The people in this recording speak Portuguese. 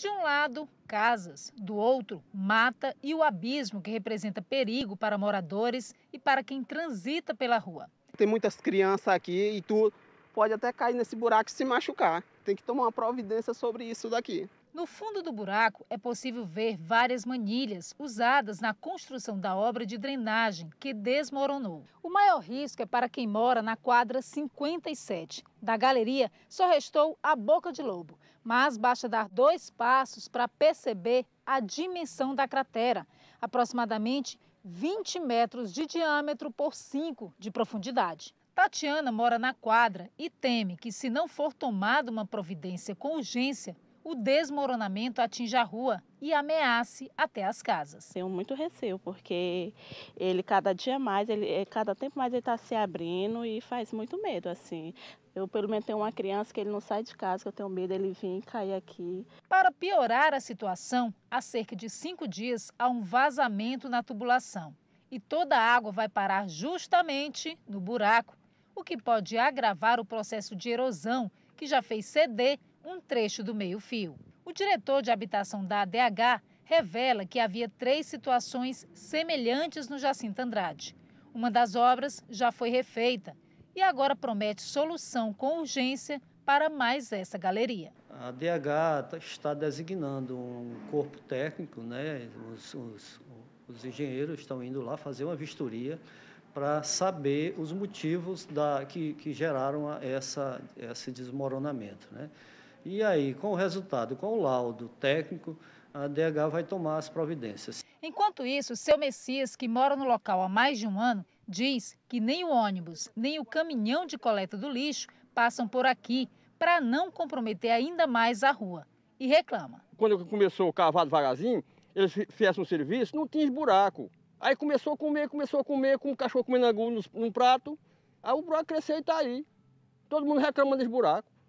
De um lado, casas, do outro, mata e o abismo que representa perigo para moradores e para quem transita pela rua. Tem muitas crianças aqui e tu pode até cair nesse buraco e se machucar. Tem que tomar uma providência sobre isso daqui. No fundo do buraco é possível ver várias manilhas usadas na construção da obra de drenagem que desmoronou. O maior risco é para quem mora na quadra 57. Da galeria só restou a boca de lobo mas basta dar dois passos para perceber a dimensão da cratera, aproximadamente 20 metros de diâmetro por 5 de profundidade. Tatiana mora na quadra e teme que, se não for tomada uma providência com urgência, o desmoronamento atinge a rua e ameace até as casas. Tenho muito receio, porque ele cada dia mais, ele, eh, cada tempo mais ele está se abrindo e faz muito medo, assim. Eu pelo menos tenho uma criança que ele não sai de casa, que eu tenho medo ele vir e cair aqui. Para piorar a situação, há cerca de cinco dias há um vazamento na tubulação. E toda a água vai parar justamente no buraco, o que pode agravar o processo de erosão que já fez ceder um trecho do meio-fio. O diretor de habitação da ADH revela que havia três situações semelhantes no Jacinto Andrade. Uma das obras já foi refeita e agora promete solução com urgência para mais essa galeria. A DH tá, está designando um corpo técnico, né? os, os, os engenheiros estão indo lá fazer uma vistoria para saber os motivos da, que, que geraram essa, esse desmoronamento. Né? E aí, com o resultado, com o laudo técnico, a DH vai tomar as providências. Enquanto isso, seu Messias, que mora no local há mais de um ano, diz que nem o ônibus, nem o caminhão de coleta do lixo passam por aqui para não comprometer ainda mais a rua. E reclama. Quando começou o cavalo devagarzinho, eles fizeram um serviço, não tinha buraco. Aí começou a comer, começou a comer, com o cachorro comendo angu num prato. Aí o buraco cresceu e está aí. Todo mundo reclamando desse buraco.